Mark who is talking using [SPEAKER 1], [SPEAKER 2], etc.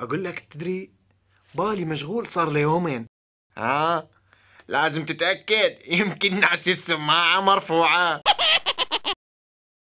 [SPEAKER 1] أقول لك تدري بالي مشغول صار ليومين ها آه، لازم تتأكد
[SPEAKER 2] يمكن ناسي السماعة مرفوعة